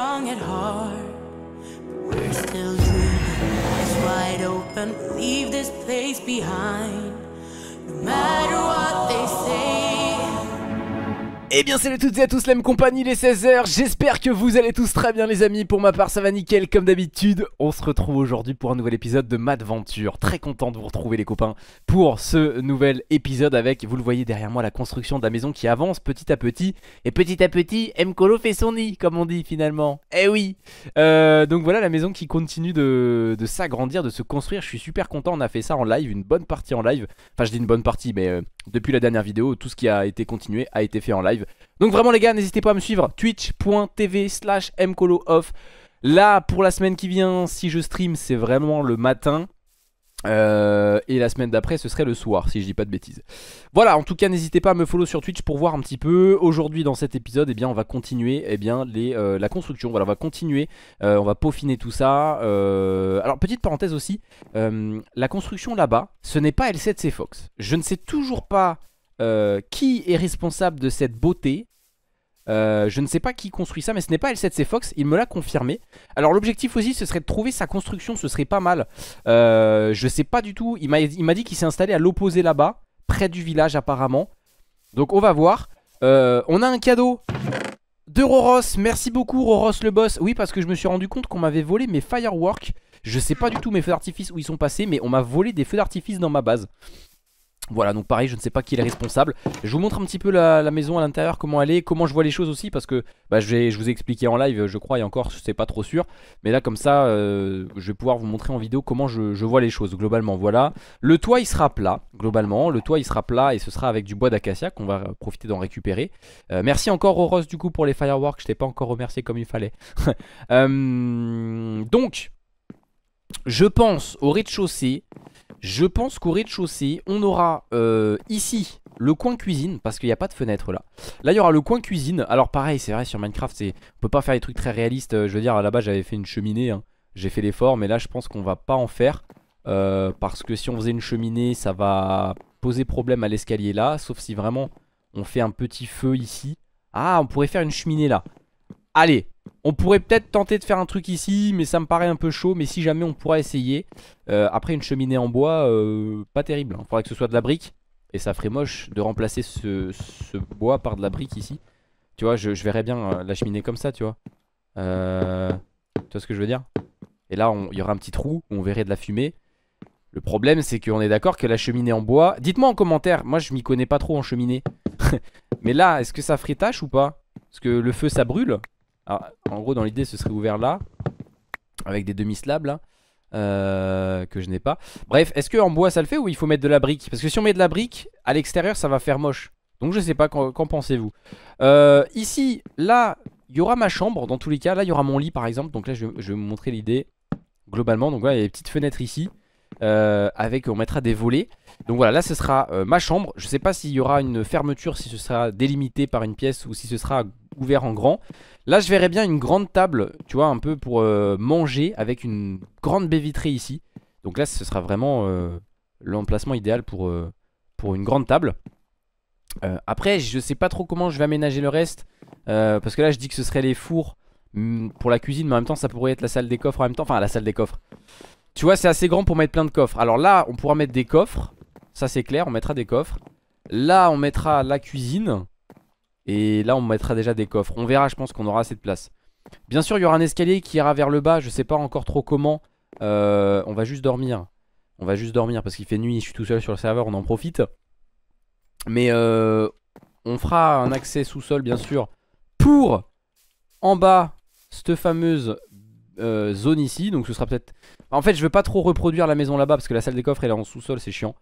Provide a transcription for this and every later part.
strong at heart, but we're still dreaming. eyes wide open, leave this place behind. No matter what. Eh bien salut à toutes et à tous les même compagnie les 16h J'espère que vous allez tous très bien les amis Pour ma part ça va nickel comme d'habitude On se retrouve aujourd'hui pour un nouvel épisode de Madventure Très content de vous retrouver les copains Pour ce nouvel épisode avec Vous le voyez derrière moi la construction de la maison qui avance petit à petit Et petit à petit Mkolo fait son nid comme on dit finalement Eh oui euh, Donc voilà la maison qui continue de, s'agrandir, de se construire Je suis super content on a fait ça en live Une bonne partie en live Enfin je dis une bonne partie mais euh, depuis la dernière vidéo Tout ce qui a été continué a été fait en live donc vraiment les gars, n'hésitez pas à me suivre twitch.tv slash mcolooff. Là, pour la semaine qui vient, si je stream, c'est vraiment le matin. Euh, et la semaine d'après, ce serait le soir, si je dis pas de bêtises. Voilà, en tout cas, n'hésitez pas à me follow sur Twitch pour voir un petit peu. Aujourd'hui, dans cet épisode, Et eh bien, on va continuer eh bien, euh, la construction. Voilà, on va continuer, euh, on va peaufiner tout ça. Alors, petite parenthèse aussi, la construction là-bas, ce n'est pas L7C Fox. Je ne sais toujours pas euh, qui est responsable de cette beauté euh, je ne sais pas qui construit ça, mais ce n'est pas L7C Fox, il me l'a confirmé. Alors l'objectif aussi, ce serait de trouver sa construction, ce serait pas mal. Je euh, je sais pas du tout, il m'a dit qu'il s'est installé à l'opposé là-bas, près du village apparemment. Donc on va voir. on a un cadeau de Roros, merci beaucoup Roros le boss. Oui, parce que je me suis rendu compte qu'on m'avait volé mes fireworks. Je sais pas du tout mes feux d'artifice où ils sont passés, mais on m'a volé des feux d'artifice dans ma base. Voilà donc pareil je ne sais pas qui est responsable Je vous montre un petit peu la, maison à l'intérieur Comment elle est, comment je vois les choses aussi Parce que bah, je, je vous ai expliqué en live je crois et encore C'est pas trop sûr mais là comme ça euh, Je vais pouvoir vous montrer en vidéo comment je, vois les choses Globalement voilà Le toit il sera plat globalement Le toit il sera plat et ce sera avec du bois d'acacia Qu'on va euh, profiter d'en récupérer euh, Merci encore Ross, du coup pour les fireworks Je t'ai pas encore remercié comme il fallait Donc je pense au rez-de-chaussée je pense qu'au rez-de-chaussée, on aura euh, ici le coin cuisine, parce qu'il n'y a pas de fenêtre là. Là, il y aura le coin cuisine. Alors pareil, c'est vrai, sur Minecraft, on peut pas faire des trucs très réalistes. Euh, je veux dire, là-bas, j'avais fait une cheminée, hein. j'ai fait l'effort, mais là, je pense qu'on va pas en faire. Euh, parce que si on faisait une cheminée, ça va poser problème à l'escalier là, sauf si vraiment on fait un petit feu ici. Ah, on pourrait faire une cheminée là. Allez, on pourrait peut-être tenter de faire un truc ici, mais ça me paraît un peu chaud. Mais si jamais, on pourra essayer. Euh, après, une cheminée en bois, euh, pas terrible. On hein. faudrait que ce soit de la brique. Et ça ferait moche de remplacer ce, bois par de la brique ici. Tu vois, je, verrais bien euh, la cheminée comme ça, tu vois. tu vois ce que je veux dire Et là, il y aura un petit trou où on verrait de la fumée. Le problème, c'est qu'on est, est d'accord que la cheminée en bois... Dites-moi en commentaire, moi je m'y connais pas trop en cheminée. Mais là, est-ce que ça ferait tâche ou pas Parce que le feu, ça brûle alors, en gros, dans l'idée, ce serait ouvert là, avec des demi-slabs là. Euh, que je n'ai pas. Bref, est-ce que en bois ça le fait ou il faut mettre de la brique Parce que si on met de la brique, à l'extérieur ça va faire moche. Donc je sais pas, qu'en pensez-vous euh, Ici, là, il y aura ma chambre dans tous les cas. Là, il y aura mon lit par exemple. Donc là, je, vais vous montrer l'idée globalement. Donc là, il y a des petites fenêtres ici. Euh, avec, on mettra des volets. Donc voilà, là ce sera euh, ma chambre. Je sais pas s'il y aura une fermeture, si ce sera délimité par une pièce ou si ce sera ouvert en grand. Là je verrais bien une grande table, tu vois, un peu pour euh, manger avec une grande baie vitrée ici. Donc là ce sera vraiment l'emplacement idéal pour, pour une grande table. après, je sais pas trop comment je vais aménager le reste. parce que là, je dis que ce serait les fours mm, pour la cuisine, mais en même temps, ça pourrait être la salle des coffres en même temps. Enfin, la salle des coffres. Tu vois, c'est assez grand pour mettre plein de coffres. Alors là, on pourra mettre des coffres. Ça, c'est clair, on mettra des coffres. Là, on mettra la cuisine. Et là, on mettra déjà des coffres. On verra, je pense qu'on aura assez de place. Bien sûr, il y aura un escalier qui ira vers le bas. Je sais pas encore trop comment. Euh, on va juste dormir. On va juste dormir parce qu'il fait nuit. Je suis tout seul sur le serveur, on en profite. Mais euh, on fera un accès sous-sol, bien sûr, pour en bas, cette fameuse euh, zone ici. Donc ce sera peut-être... En fait, je veux pas trop reproduire la maison là-bas parce que la salle des coffres, elle est en sous-sol, c'est chiant.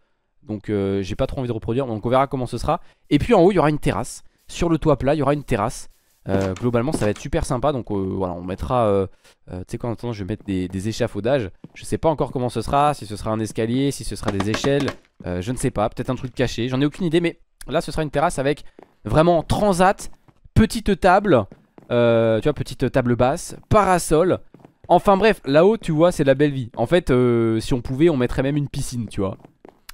Donc euh, j'ai pas trop envie de reproduire. Donc on verra comment ce sera. Et puis en haut, il y aura une terrasse. Sur le toit plat, il y aura une terrasse. Euh, globalement, ça va être super sympa. Donc voilà, on mettra... tu sais quoi, en attendant, je vais mettre des, échafaudages. Je sais pas encore comment ce sera. Si ce sera un escalier, si ce sera des échelles. je ne sais pas. Peut-être un truc caché. J'en ai aucune idée. Mais là, ce sera une terrasse avec vraiment transat, petite table. tu vois, petite table basse, parasol, Enfin bref, là-haut, tu vois, c'est la belle vie. En fait, euh, si on pouvait, on mettrait même une piscine, tu vois.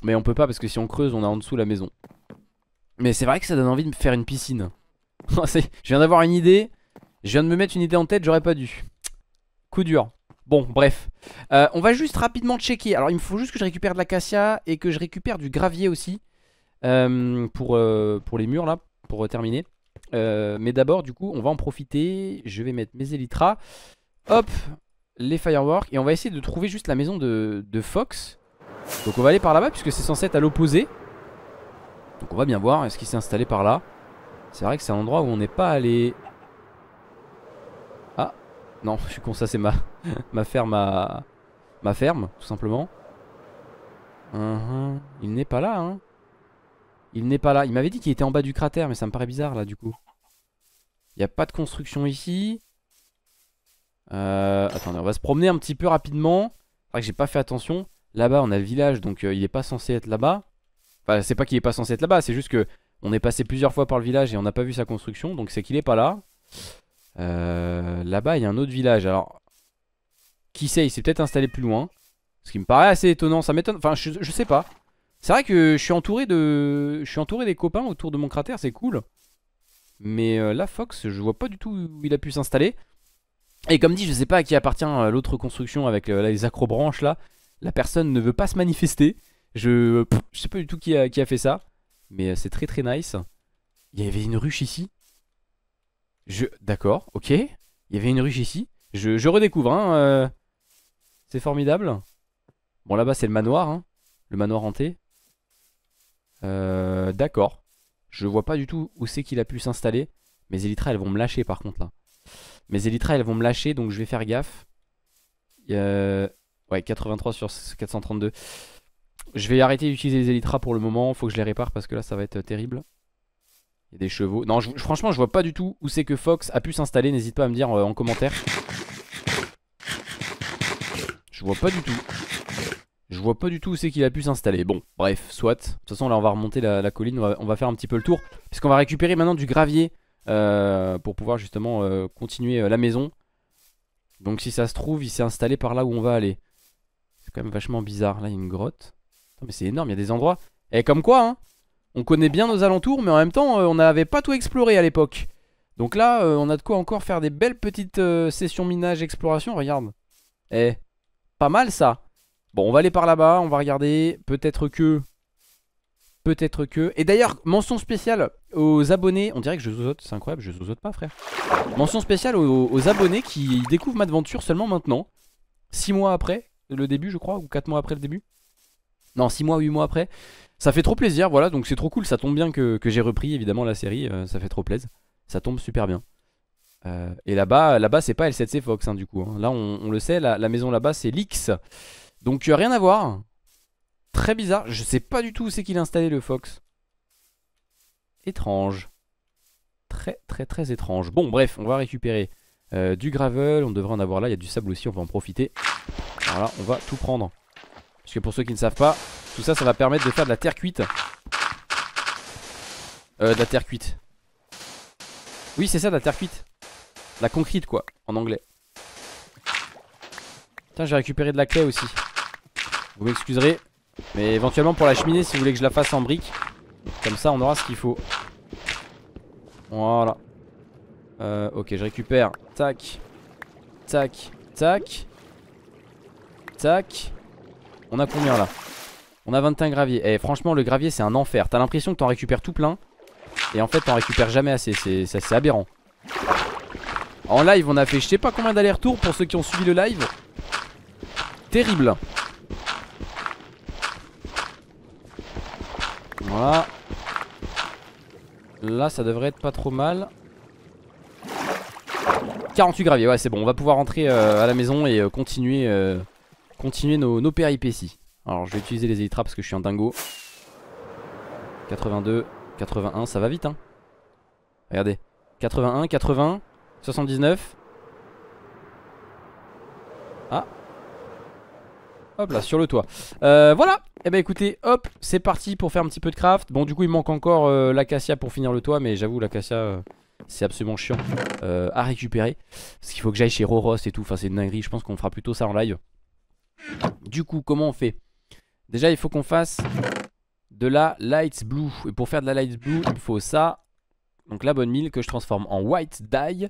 Mais on peut pas parce que si on creuse, on a en dessous la maison. Mais c'est vrai que ça donne envie de me faire une piscine. je viens d'avoir une idée. Je viens de me mettre une idée en tête, j'aurais pas dû. Coup dur. Bon, bref. Euh, on va juste rapidement checker. Alors, il me faut juste que je récupère de l'acacia et que je récupère du gravier aussi. Euh, pour, pour les murs, là, pour terminer. mais d'abord, du coup, on va en profiter. Je vais mettre mes élytras. Hop, les fireworks et on va essayer de trouver juste la maison de, Fox. Donc on va aller par là-bas puisque c'est censé être à l'opposé. Donc on va bien voir est-ce qu'il s'est installé par là. C'est vrai que c'est un endroit où on n'est pas allé. Ah non, je suis con, ça c'est ma ma ferme à ma ferme tout simplement. Uh-huh. Il n'est pas là. Hein. Il n'est pas là. Il m'avait dit qu'il était en bas du cratère, mais ça me paraît bizarre là du coup. Il n'y a pas de construction ici. Euh, attendez, on va se promener un petit peu rapidement. C'est vrai que j'ai pas fait attention. Là-bas, on a le village, donc euh, il est pas censé être là-bas. Enfin, c'est pas qu'il est pas censé être là-bas, c'est juste que on est passé plusieurs fois par le village et on n'a pas vu sa construction, donc c'est qu'il est pas là. Euh, là-bas, il y a un autre village. Alors, qui sait, il s'est peut-être installé plus loin. Ce qui me paraît assez étonnant, ça m'étonne. Enfin, je, sais pas. C'est vrai que je suis entouré de, je suis entouré des copains autour de mon cratère, c'est cool. Mais la euh, là, Fox, je vois pas du tout où il a pu s'installer. Et comme dit, je sais pas à qui appartient euh, l'autre construction avec euh, les accrobranches, là. La personne ne veut pas se manifester. Je, sais pas du tout qui a, qui a fait ça. Mais euh, c'est très très nice. Il y avait une ruche ici. Je. D'accord, ok. Il y avait une ruche ici. Je, je redécouvre, hein. C'est formidable. Bon, là-bas, c'est le manoir, hein. Le manoir hanté. D'accord. Je vois pas du tout où c'est qu'il a pu s'installer. Mes élytras, elles vont me lâcher par contre là. Mes élytras, elles vont me lâcher, donc je vais faire gaffe. Euh, ouais, 83 sur 432. Je vais arrêter d'utiliser les élytras pour le moment. Faut que je les répare parce que là, ça va être euh, terrible. Il y a des chevaux. Non, franchement, je vois pas du tout où c'est que Fox a pu s'installer. N'hésite pas à me dire euh, en commentaire. Je vois pas du tout. Je vois pas du tout où c'est qu'il a pu s'installer. Bon, bref, soit. De toute façon, là, on va remonter la, colline. On va, on va, faire un petit peu le tour. Puisqu'on va récupérer maintenant du gravier. Euh, pour pouvoir justement euh, continuer euh, la maison. Donc si ça se trouve, il s'est installé par là où on va aller. C'est quand même vachement bizarre. Là, il y a une grotte. mais c'est énorme, il y a des endroits. Et eh, comme quoi, hein, on connaît bien nos alentours, mais en même temps, on n'avait pas tout exploré à l'époque. Donc là, on a de quoi encore faire des belles petites sessions minage, exploration. Regarde. Eh, pas mal ça. Bon, on va aller par là-bas, on va regarder. Peut-être que Peut-être que... Et d'ailleurs, mention spéciale aux abonnés... On dirait que je zozote, c'est incroyable, je zouzote pas frère. Mention spéciale aux, abonnés qui découvrent ma aventure seulement maintenant. 6 mois après le début, je crois, ou 4 mois après le début. Non, 6 mois, 8 mois après. Ça fait trop plaisir, voilà, donc c'est trop cool. Ça tombe bien que, j'ai repris, évidemment, la série. Euh, ça fait trop plaisir. Ça tombe super bien. Euh, et là-bas, là-bas c'est pas L7C Fox, hein, du coup. Hein. Là, on, le sait, la, maison là-bas, c'est Lix. Donc, euh, rien à voir. Très bizarre, je sais pas du tout où c'est qu'il a installé le Fox. Étrange. Très très très étrange. Bon bref, on va récupérer euh, du gravel, on devrait en avoir là, il y a du sable aussi, on va en profiter. Voilà, on va tout prendre. Parce que pour ceux qui ne savent pas, tout ça, ça va permettre de faire de la terre cuite. Euh, de la terre cuite. Oui, c'est ça, de la terre cuite. la concrete, quoi, en anglais. Tiens, j'ai récupéré de la clé aussi. Vous m'excuserez, mais éventuellement pour la cheminée si vous voulez que je la fasse en brique, Comme ça on aura ce qu'il faut Voilà euh, Ok je récupère Tac Tac Tac Tac On a combien là On a 21 graviers Et eh, franchement le gravier c'est un enfer T'as l'impression que t'en récupères tout plein Et en fait t'en récupères jamais assez C'est aberrant En live on a fait je sais pas combien d'allers-retours Pour ceux qui ont suivi le live Terrible Voilà. Là, ça devrait être pas trop mal. 48 gravier ouais, c'est bon. On va pouvoir rentrer euh, à la maison et euh, continuer, euh, continuer nos, péripéties. Alors, je vais utiliser les élytras parce que je suis un dingo. 82, 81, ça va vite, hein. Regardez. 81, 80, 79, Hop là, sur le toit. Euh, voilà. Et bah ben écoutez, hop, c'est parti pour faire un petit peu de craft. Bon, du coup, il manque encore euh, l'acacia pour finir le toit, mais j'avoue, l'acacia, euh, c'est absolument chiant à récupérer. Parce qu'il faut que j'aille chez Roros et tout. Enfin, c'est une dinguerie. Je pense qu'on fera plutôt ça en live. Du coup, comment on fait Déjà, il faut qu'on fasse de la light blue. Et pour faire de la light blue, il faut ça. Donc la bonne mille que je transforme en white dye.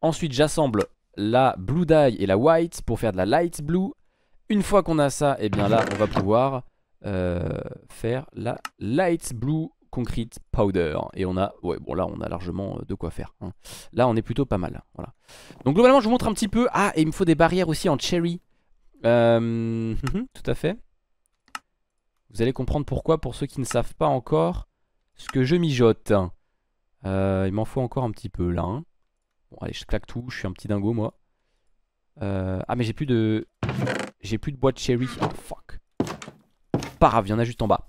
Ensuite, j'assemble la blue dye et la white pour faire de la light blue. Une fois qu'on a ça, et eh bien là, on va pouvoir euh, faire la Light Blue Concrete Powder. Et on a, ouais, bon là, on a largement euh, de quoi faire. Hein. Là, on est plutôt pas mal. Voilà. Donc globalement, je vous montre un petit peu. Ah, et il me faut des barrières aussi en cherry. Euh, mhm. tout à fait. Vous allez comprendre pourquoi, pour ceux qui ne savent pas encore ce que je mijote. il m'en faut encore un petit peu là. Hein. Bon, allez, je claque tout, je suis un petit dingo moi. Euh, ah mais j'ai plus de... J'ai plus de boîte cherry. Oh fuck. Pas il y en a juste en bas.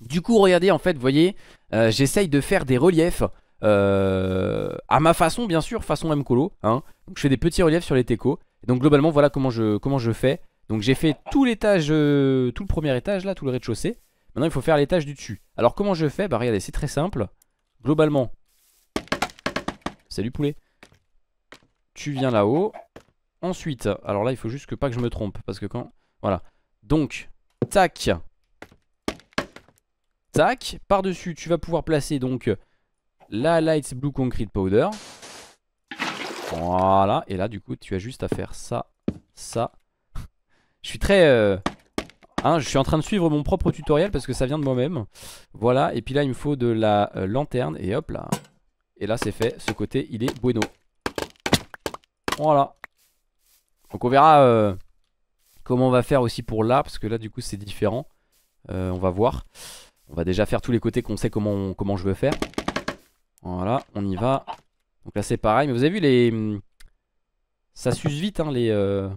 Du coup, regardez, en fait, vous voyez, euh, j'essaye de faire des reliefs euh, à ma façon, bien sûr, façon MColo. Hein. je fais des petits reliefs sur les techos. Donc, globalement, voilà comment je, comment je fais. Donc, j'ai fait tout l'étage, tout le premier étage, là, tout le rez-de-chaussée. Maintenant, il faut faire l'étage du dessus. Alors, comment je fais Bah, regardez, c'est très simple. Globalement, salut poulet. Tu viens là-haut. Ensuite, alors là, il faut juste que pas que je me trompe. Parce que quand... Voilà. Donc, tac. Tac. Par-dessus, tu vas pouvoir placer donc la light Blue Concrete Powder. Voilà. Et là, du coup, tu as juste à faire ça, ça. je suis très... Euh, hein, je suis en train de suivre mon propre tutoriel parce que ça vient de moi-même. Voilà. Et puis là, il me faut de la euh, lanterne. Et hop là. Et là, c'est fait. Ce côté, il est bueno. Voilà. Donc on verra euh, comment on va faire aussi pour là, parce que là du coup c'est différent. Euh, on va voir. On va déjà faire tous les côtés qu'on sait comment, comment je veux faire. Voilà, on y va. Donc là c'est pareil, mais vous avez vu les... Ça s'use vite hein, les, euh,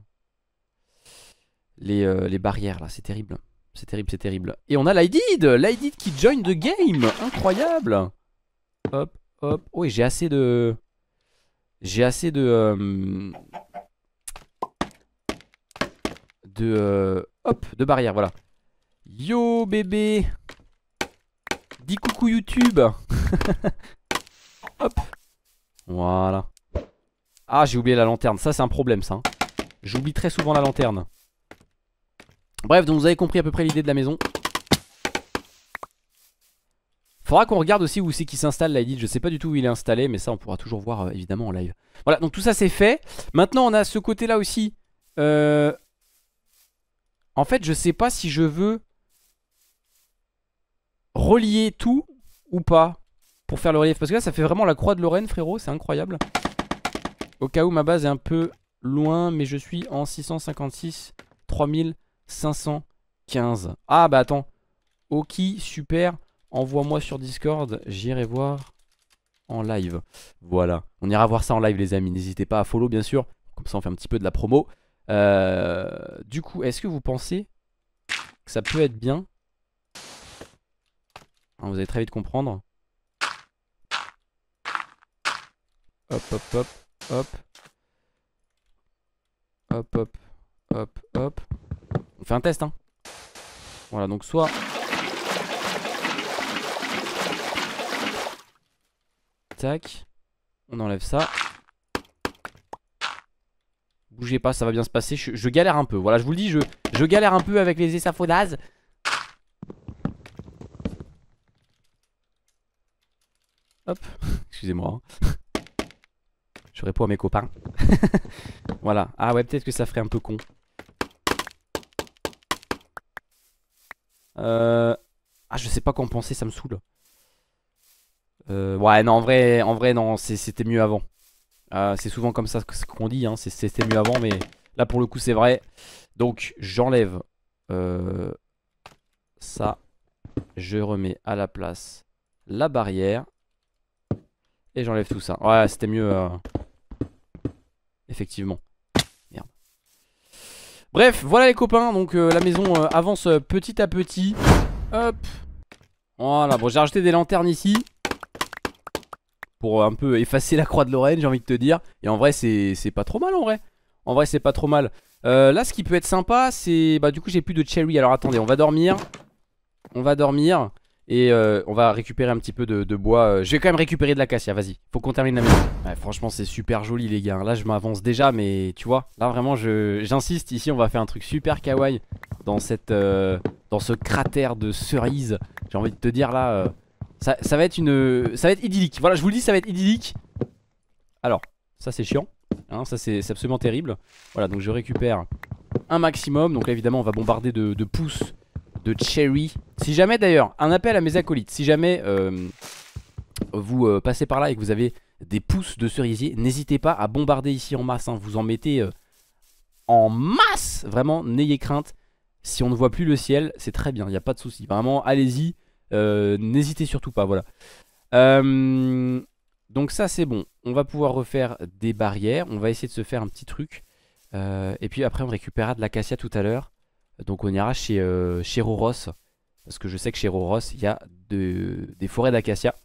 Les, barrières là, c'est terrible. C'est terrible, c'est terrible. Et on a l'IDID L'IDID qui join the game Incroyable Hop, hop. Oui, oh, j'ai assez de... J'ai assez de de... Euh, hop, de barrière, voilà. Yo bébé Dis coucou YouTube Hop Voilà. Ah, j'ai oublié la lanterne. Ça, c'est un problème, ça. Hein. J'oublie très souvent la lanterne. Bref, donc vous avez compris à peu près l'idée de la maison. Faudra qu'on regarde aussi où c'est qu'il s'installe là. Je sais pas du tout où il est installé, mais ça on pourra toujours voir euh, évidemment en live. Voilà, donc tout ça c'est fait. Maintenant on a ce côté là aussi euh, en fait, je sais pas si je veux relier tout ou pas pour faire le relief. Parce que là, ça fait vraiment la croix de Lorraine, frérot. C'est incroyable. Au cas où ma base est un peu loin, mais je suis en 656 3515. Ah bah attends. Ok, super. Envoie-moi sur Discord. J'irai voir en live. Voilà. On ira voir ça en live, les amis. N'hésitez pas à follow, bien sûr. Comme ça, on fait un petit peu de la promo. Euh, du coup, est-ce que vous pensez que ça peut être bien hein, Vous allez très vite comprendre. Hop, hop, hop, hop. Hop, hop, hop, hop. On fait un test, hein. Voilà, donc soit... Tac. On enlève ça. Bougez pas, ça va bien se passer. Je, galère un peu. Voilà, je vous le dis, je, galère un peu avec les essafaudages. Hop, excusez-moi. Hein. Je réponds à mes copains. voilà. Ah ouais, peut-être que ça ferait un peu con. Euh... Ah, je sais pas qu'en penser, ça me saoule. Euh... Ouais, non, en vrai, en vrai non, c'était mieux avant. Ah, c'est souvent comme ça ce qu'on dit, hein. c'était mieux avant, mais là pour le coup c'est vrai. Donc j'enlève euh, ça, je remets à la place la barrière, et j'enlève tout ça. Ouais, c'était mieux, euh, effectivement. Merde. Bref, voilà les copains, donc euh, la maison avance petit à petit. Hop, voilà, bon j'ai rajouté des lanternes ici pour un peu effacer la croix de Lorraine, j'ai envie de te dire. Et en vrai, c'est pas trop mal en vrai. En vrai, c'est pas trop mal. Euh, là, ce qui peut être sympa, c'est... Bah, du coup, j'ai plus de cherry. Alors, attendez, on va dormir. On va dormir. Et euh, on va récupérer un petit peu de, bois. Euh, je vais quand même récupérer de la cassia, vas-y. Faut qu'on termine la maison. franchement, c'est super joli, les gars. Là, je m'avance déjà, mais tu vois, là, vraiment, j'insiste. Ici, on va faire un truc super kawaii dans, cette, dans ce cratère de cerises. J'ai envie de te dire, là, ça, va être une, ça va être idyllique. Voilà, je vous le dis, ça va être idyllique. Alors, ça c'est chiant. Hein, ça c'est absolument terrible. Voilà, donc je récupère un maximum. Donc évidemment, on va bombarder de, pousses, pouces de cherry. Si jamais d'ailleurs, un appel à mes acolytes. Si jamais euh, vous euh, passez par là et que vous avez des pousses de cerisier, n'hésitez pas à bombarder ici en masse. Hein. Vous en mettez euh, en masse. Vraiment, n'ayez crainte. Si on ne voit plus le ciel, c'est très bien. Il n'y a pas de souci. Vraiment, allez-y. Euh, n'hésitez surtout pas, voilà. Euh, donc ça c'est bon, on va pouvoir refaire des barrières, on va essayer de se faire un petit truc. Euh, et puis après on récupérera de l'acacia tout à l'heure. Donc on ira chez, chez Roros. Parce que je sais que chez Roros, il y a des forêts d'acacia.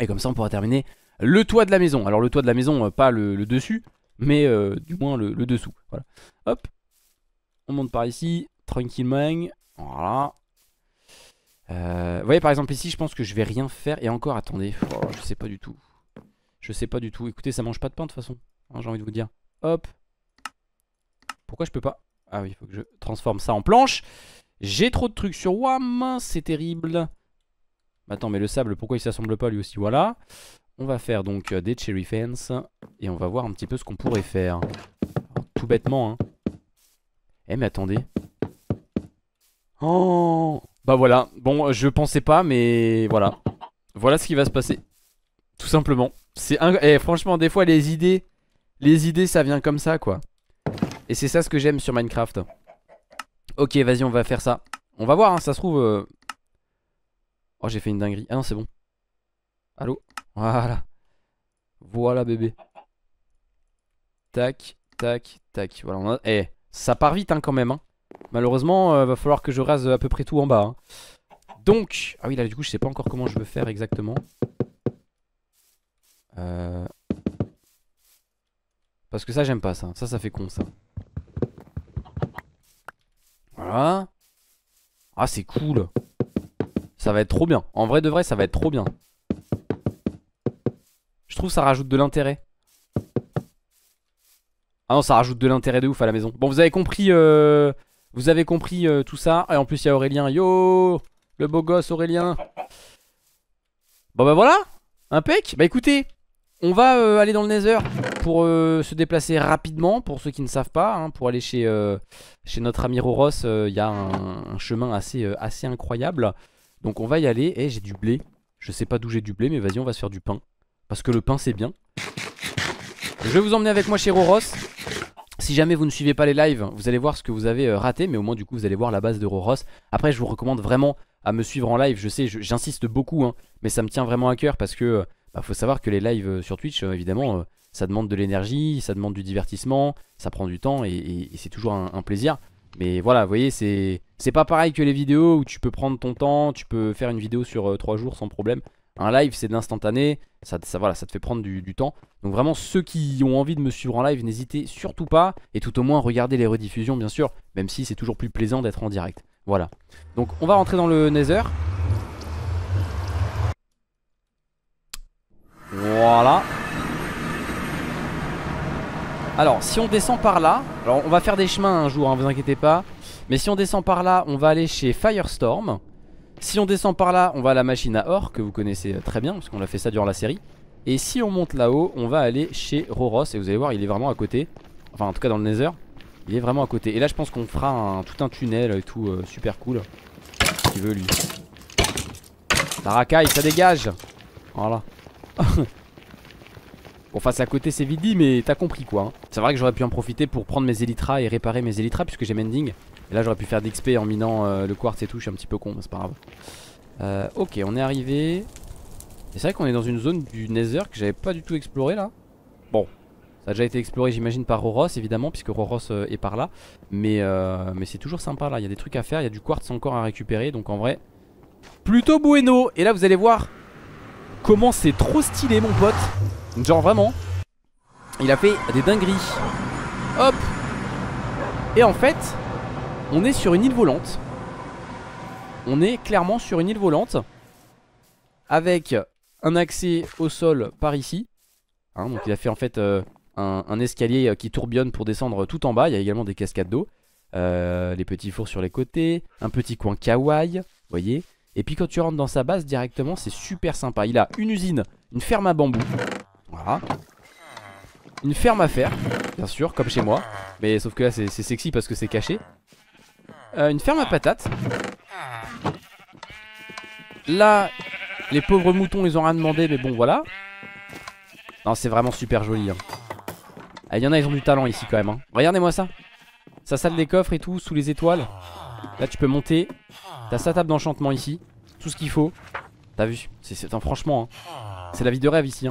Et comme ça, on pourra terminer le toit de la maison. Alors le toit de la maison, pas le, dessus, mais du moins le, dessous. Voilà. Hop. On monte par ici, tranquillement. Voilà vous euh, voyez par exemple ici je pense que je vais rien faire Et encore attendez oh, Je sais pas du tout Je sais pas du tout Écoutez ça mange pas de pain de toute façon hein, J'ai envie de vous dire Hop Pourquoi je peux pas Ah oui il faut que je transforme ça en planche J'ai trop de trucs sur WAM C'est terrible Attends mais le sable pourquoi il s'assemble pas lui aussi Voilà On va faire donc euh, des cherry fans Et on va voir un petit peu ce qu'on pourrait faire Tout bêtement hein Eh mais attendez Oh bah voilà, bon, je pensais pas, mais voilà. Voilà ce qui va se passer. Tout simplement. C'est un... Eh, franchement, des fois, les idées, les idées, ça vient comme ça, quoi. Et c'est ça ce que j'aime sur Minecraft. Ok, vas-y, on va faire ça. On va voir, hein, ça se trouve... Euh. Oh, j'ai fait une dinguerie. Ah non, c'est bon. Allô Voilà. Voilà, bébé. Tac, tac, tac. Voilà, on eh, ça part vite, hein, quand même, hein. Malheureusement, il euh, va falloir que je rase à peu près tout en bas. Hein. Donc, ah oui, là, du coup, je sais pas encore comment je veux faire exactement. Euh... Parce que ça, j'aime pas ça. Ça, ça fait con, ça. Voilà. Ah, c'est cool. Ça va être trop bien. En vrai de vrai, ça va être trop bien. Je trouve ça rajoute de l'intérêt. Ah non, ça rajoute de l'intérêt de ouf à la maison. Bon, vous avez compris euh, vous avez compris euh, tout ça. Et en plus, il y a Aurélien. Yo Le beau gosse, Aurélien. Bon, bah voilà un pec. Bah écoutez, on va euh, aller dans le Nether pour euh, se déplacer rapidement, pour ceux qui ne savent pas, hein, pour aller chez, chez notre ami Roros, il y a un, chemin assez, assez incroyable. Donc on va y aller, et eh, j'ai du blé, je sais pas d'où j'ai du blé, mais vas-y on va se faire du pain, parce que le pain c'est bien. Je vais vous emmener avec moi chez Roros, si jamais vous ne suivez pas les lives, vous allez voir ce que vous avez euh, raté, mais au moins du coup vous allez voir la base de Roros. Après je vous recommande vraiment à me suivre en live, je sais, j'insiste beaucoup, hein, mais ça me tient vraiment à cœur parce que euh, bah, faut savoir que les lives euh, sur Twitch, évidemment, ça demande de l'énergie, ça demande du divertissement, ça prend du temps et, c'est toujours un, un, plaisir. Mais voilà, vous voyez, c'est pas pareil que les vidéos où tu peux prendre ton temps, tu peux faire une vidéo sur 3 jours sans problème. Un live, c'est d'instantané. Ça, voilà, ça te fait prendre du, temps. Donc vraiment, ceux qui ont envie de me suivre en live, n'hésitez surtout pas. Et tout au moins, regardez les rediffusions, bien sûr. Même si c'est toujours plus plaisant d'être en direct. Voilà. Donc on va rentrer dans le Nether. Voilà. Alors, si on descend par là, alors on va faire des chemins un jour, ne hein, vous inquiétez pas. Mais si on descend par là, on va aller chez Firestorm. Si on descend par là, on va à la machine à or, que vous connaissez euh, très bien, parce qu'on a fait ça durant la série. Et si on monte là-haut, on va aller chez Roros, et vous allez voir, il est vraiment à côté. Enfin, en tout cas dans le Nether, il est vraiment à côté. Et là, je pense qu'on fera un, tout un tunnel et euh, tout, euh, super cool. Qui veut, lui. La racaille, ça dégage Voilà. Bon, face à côté, c'est vidi, mais t'as compris quoi. Hein. C'est vrai que j'aurais pu en profiter pour prendre mes Elytra et réparer mes Elytra, puisque j'ai Mending. Et là j'aurais pu faire d'XP en minant euh, le quartz et tout, je suis un petit peu con, mais c'est pas grave. Euh, ok, on est arrivé. Et c'est vrai qu'on est dans une zone du Nether que j'avais pas du tout exploré là. Bon, ça a déjà été exploré j'imagine par Roros évidemment, puisque Roros euh, est par là. Mais, mais c'est toujours sympa là, il y a des trucs à faire, il y a du quartz encore à récupérer, donc en vrai, plutôt bueno. Et là vous allez voir comment c'est trop stylé mon pote. Genre vraiment, il a fait des dingueries. Hop Et en fait, on est sur une île volante. On est clairement sur une île volante. Avec un accès au sol par ici. Hein, donc il a fait en fait euh, un, escalier euh, qui tourbillonne pour descendre tout en bas. Il y a également des cascades d'eau. Euh, les petits fours sur les côtés. Un petit coin kawaii. Vous voyez Et puis quand tu rentres dans sa base directement, c'est super sympa. Il a une usine, une ferme à bambou. Voilà. Une ferme à faire, bien sûr, comme chez moi. Mais sauf que là, c'est sexy parce que c'est caché. Euh, une ferme à patates. Là, les pauvres moutons, ils ont rien demandé, mais bon, voilà. Non, c'est vraiment super joli. Hein. Ah, il y en a, ils ont du talent ici quand même. Hein. Regardez-moi ça. Sa salle des coffres et tout, sous les étoiles. Là, tu peux monter. T'as sa table d'enchantement ici. Tout ce qu'il faut. T'as vu C'est Franchement, hein. c'est la vie de rêve ici.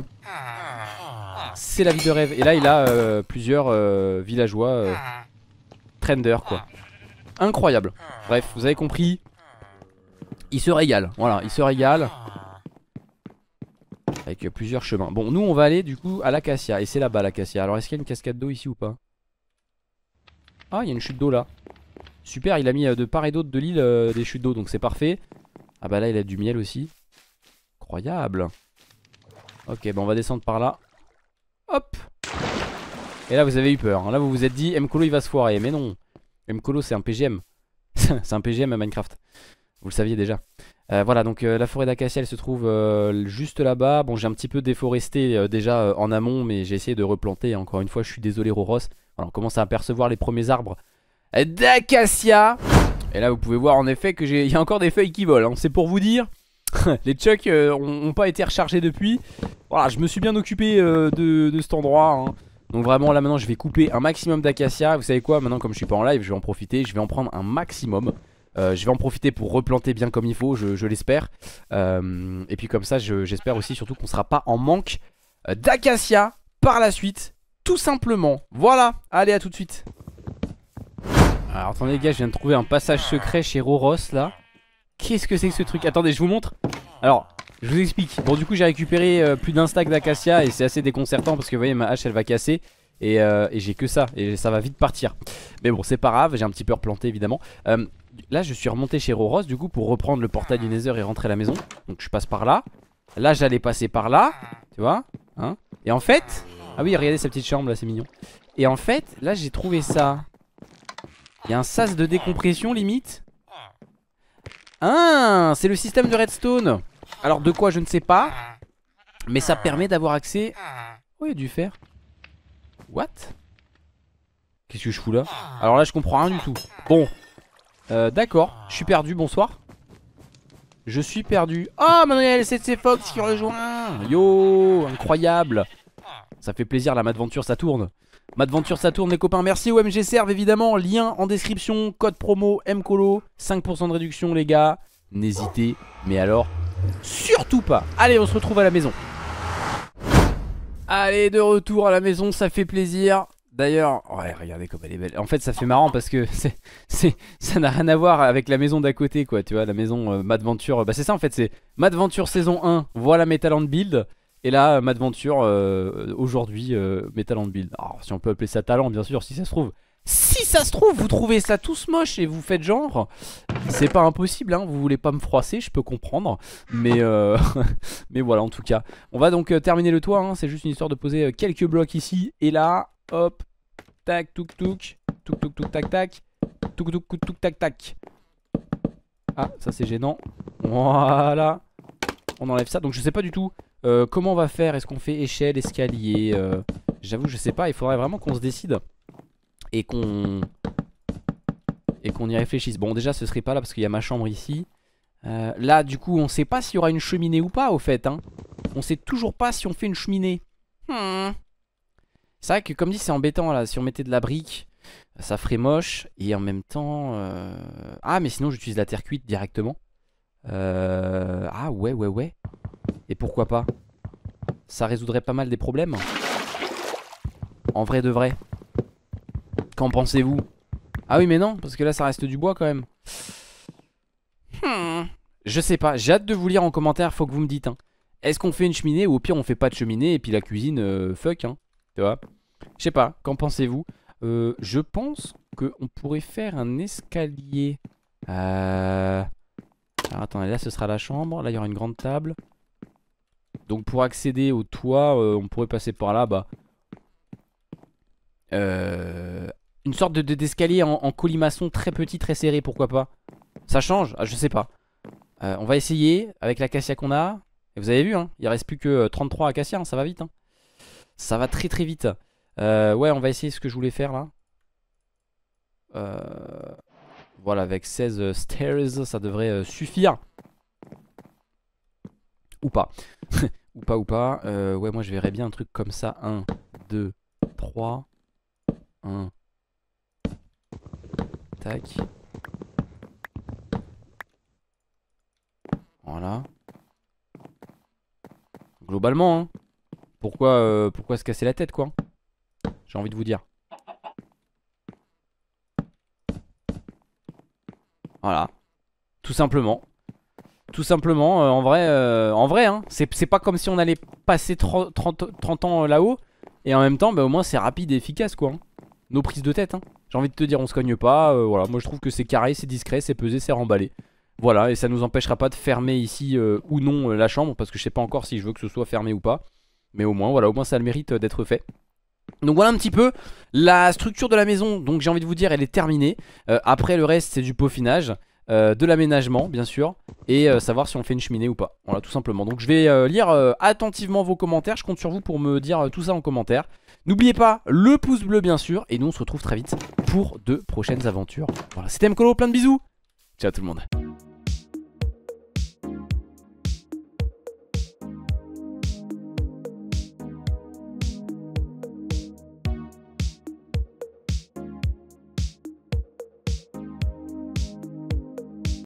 C'est la vie de rêve. Et là, il a euh, plusieurs euh, villageois trenders, quoi incroyable. Bref, vous avez compris. Il se régale. Voilà, il se régale. Avec plusieurs chemins. Bon, nous, on va aller du coup à l'acacia. Et c'est là-bas l'acacia. Alors, est-ce qu'il y a une cascade d'eau ici ou pas Ah, il y a une chute d'eau là. Super, il a mis euh, de part et d'autre de l'île euh, des chutes d'eau, donc c'est parfait. Ah bah là, il a du miel aussi. Incroyable. Ok, bah on va descendre par là. Hop Et là, vous avez eu peur. Hein. Là, vous vous êtes dit, Mkolo, il va se foirer. Mais non Mkolo, c'est un PGM. c'est un PGM à Minecraft. Vous le saviez déjà. Euh, voilà, donc euh, la forêt d'acacia, elle se trouve euh, juste là-bas. Bon, j'ai un petit peu déforesté déjà en amont, mais j'ai essayé de replanter. Encore une fois, je suis désolé, Roros. Voilà, on commence à apercevoir les premiers arbres d'acacia. Et là, vous pouvez voir en effet que j'ai, y a encore des feuilles qui volent. Hein. C'est pour vous dire, les chucks n'ont pas été rechargés depuis. Voilà, je me suis bien occupé de, cet endroit. Hein. Donc vraiment là maintenant je vais couper un maximum d'acacia Vous savez quoi maintenant comme je suis pas en live je vais en profiter Je vais en prendre un maximum euh, je vais en profiter pour replanter bien comme il faut, je, l'espère. Euh, et puis comme ça, j'espère aussi surtout qu'on sera pas en manque euh, d'acacia par la suite, tout simplement. Voilà, allez à tout de suite. Alors attendez les gars, je viens de trouver un passage secret chez Roros là. Qu'est-ce que c'est que ce truc Attendez, je vous montre. Alors, je vous explique. Bon, du coup, j'ai récupéré euh, plus d'un stack d'acacia et c'est assez déconcertant parce que vous voyez, ma hache elle va casser. Euh, et, j'ai que ça, et ça va vite partir Mais bon c'est pas grave, j'ai un petit peu replanté évidemment euh, Là je suis remonté chez Roros du coup pour reprendre le portail du Nether et rentrer à la maison Donc je passe par là Là j'allais passer par là, tu vois hein Et en fait, ah oui regardez sa petite chambre là c'est mignon Et en fait là j'ai trouvé ça Il y a un sas de décompression limite Ah c'est le système de redstone alors de quoi je ne sais pas. Mais ça permet d'avoir accès... Oh il y a du fer. What Qu'est-ce que je fous là Alors là je comprends rien du tout. Bon. Euh, d'accord. Je suis perdu, bonsoir. Je suis perdu. Oh ah, Manuel, c'est Fox qui rejoint Yo Incroyable Ça fait plaisir la Madventure ça tourne. Madventure ça tourne les copains. Merci OMG Serve évidemment. Lien en description, code promo MCOLO, 5% de réduction les gars. N'hésitez mais alors Surtout pas Allez, on se retrouve à la maison. Allez, de retour à la maison, ça fait plaisir. D'ailleurs, ouais, regardez comme elle est belle. En fait, ça fait marrant parce que ça n'a rien à voir avec la maison d'à côté, quoi. Tu vois, la maison euh, Madventure. Bah, c'est ça en fait, c'est Madventure saison 1, voilà mes talents de build. Et là, Madventure, euh, aujourd'hui, euh, mes talents de build. Alors, si on peut appeler ça talent, bien sûr, si ça se trouve ça se trouve, vous trouvez ça tous moche et vous faites genre. C'est pas impossible, hein, vous voulez pas me froisser, je peux comprendre. Mais, euh... mais voilà, en tout cas. On va donc euh, terminer le toit, hein. c'est juste une histoire de poser euh, quelques blocs ici et là. Hop, tac, touc, touc, touc, touc, touc, tac, tac, touc, touc, touc, touc, tac, tac. Ah, ça c'est gênant. Voilà. On enlève ça, donc je sais pas du tout euh, comment on va faire. Est-ce qu'on fait échelle, escalier J'avoue, je sais pas, il faudrait vraiment qu'on se décide et qu'on et qu'on y réfléchisse. Bon, déjà, ce serait pas là parce qu'il y a ma chambre ici. Euh, là, du coup, on sait pas s'il y aura une cheminée ou pas, au fait. Hein. On sait toujours pas si on fait une cheminée. Hmm. C'est vrai que, comme dit, c'est embêtant, là. Si on mettait de la brique, ça ferait moche. Et en même temps... Euh, ah, mais sinon, j'utilise la terre cuite directement. Euh, ah, ouais, ouais, ouais. Et pourquoi pas Ça résoudrait pas mal des problèmes. En vrai de vrai. Qu'en pensez-vous Ah oui mais non, parce que là ça reste du bois quand même. Hmm. Je sais pas, j'ai hâte de vous lire en commentaire, faut que vous me dites. Hein. Est-ce qu'on fait une cheminée ou au pire on fait pas de cheminée et puis la cuisine, euh, fuck, hein, tu vois Je sais pas, qu'en pensez-vous euh, Je pense qu'on pourrait faire un escalier. Euh... attendez, là ce sera la chambre, là il y aura une grande table. Donc pour accéder au toit, euh, on pourrait passer par là, bas Euh... Une sorte d'escalier de, en, colimaçon très petit, très serré, pourquoi pas Ça change ah, Je sais pas. Euh, on va essayer avec l'acacia qu'on a. Et vous avez vu, il hein, il reste plus que 33 euh, acacias, hein, ça va vite. Hein. Ça va très très vite. Euh, ouais, on va essayer ce que je voulais faire là. voilà, avec 16 stairs, ça devrait suffire. Ou pas. ou pas, ou pas. ouais, moi je verrais bien un truc comme ça. 1, 2, 3. 1, voilà. Globalement, hein. Pourquoi, euh, pourquoi se casser la tête, quoi J'ai envie de vous dire. Voilà. Tout simplement. Tout simplement, euh, en vrai, euh, en vrai, hein. c'est pas comme si on allait passer 30, ans là-haut. Et en même temps, bah, au moins, c'est rapide et efficace, quoi. Hein nos prises de tête. Hein. J'ai envie de te dire, on se cogne pas. Euh, voilà, moi je trouve que c'est carré, c'est discret, c'est pesé, c'est remballé. Voilà, et ça nous empêchera pas de fermer ici euh, ou non euh, la chambre, parce que je sais pas encore si je veux que ce soit fermé ou pas. Mais au moins, voilà, au moins ça le mérite d'être fait. Donc voilà un petit peu la structure de la maison. Donc j'ai envie de vous dire, elle est terminée. après, le reste, c'est du peaufinage. de l'aménagement bien sûr et savoir si on fait une cheminée ou pas voilà tout simplement donc je vais lire attentivement vos commentaires je compte sur vous pour me dire tout ça en commentaire N'oubliez pas le pouce bleu bien sûr et nous on se retrouve très vite pour de prochaines aventures. Voilà, c'était Mkolo, plein de bisous. Ciao tout le monde.